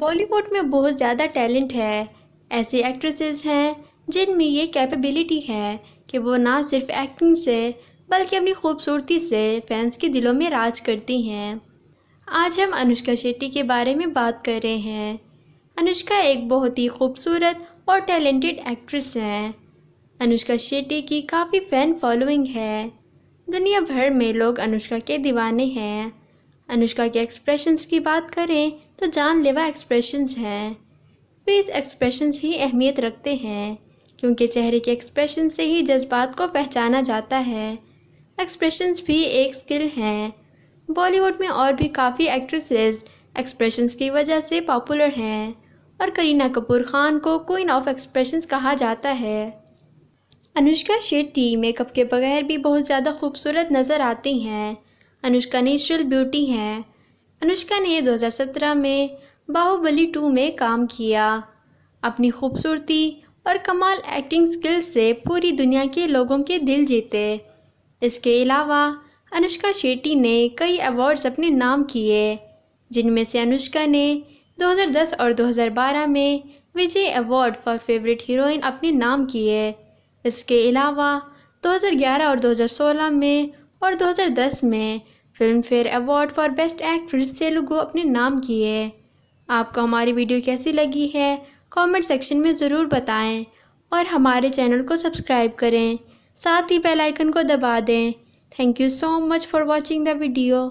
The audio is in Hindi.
बॉलीवुड में बहुत ज़्यादा टैलेंट है ऐसे एक्ट्रेसेस हैं जिनमें ये कैपेबिलिटी है कि वो ना सिर्फ एक्टिंग से बल्कि अपनी खूबसूरती से फैंस के दिलों में राज करती हैं आज हम अनुष्का शेट्टी के बारे में बात कर रहे हैं अनुष्का एक बहुत ही खूबसूरत और टैलेंटेड एक्ट्रेस हैं अनुष्का शेट्टी की काफ़ी फ़ैन फॉलोइंग है दुनिया भर में लोग अनुष्का के दीवाने हैं अनुष्का के एक्सप्रेशंस की बात करें तो जानलेवा एक्सप्रेशंस हैं फेस एक्सप्रेशंस ही अहमियत रखते हैं क्योंकि चेहरे के एक्सप्रेशन से ही जज्बात को पहचाना जाता है एक्सप्रेशंस भी एक स्किल हैं बॉलीवुड में और भी काफ़ी एक्ट्रेसेस एक्सप्रेशंस की वजह से पॉपुलर हैं और करीना कपूर खान को क्वीन ऑफ एक्सप्रेशंस कहा जाता है अनुष्का शेट्टी मेकअप के बगैर भी बहुत ज़्यादा खूबसूरत नज़र आती हैं अनुष्का नेचुरल ब्यूटी हैं अनुष्का ने 2017 में बाहुबली 2 में काम किया अपनी खूबसूरती और कमाल एक्टिंग स्किल से पूरी दुनिया के लोगों के दिल जीते इसके अलावा अनुष्का शेट्टी ने कई अवार्ड्स अपने नाम किए जिनमें से अनुष्का ने 2010 और 2012 में Vijay award for favourite heroine अपने नाम किए इसके अलावा 2011 और 2016 में और 2010 में Filmfare award for best actress से अपने नाम किए आपको हमारी वीडियो कैसी लगी है कमेंट सेक्शन में ज़रूर बताएं और हमारे चैनल को सब्सक्राइब करें साथ ही बेल आइकन को दबा दें thank you so much for watching the video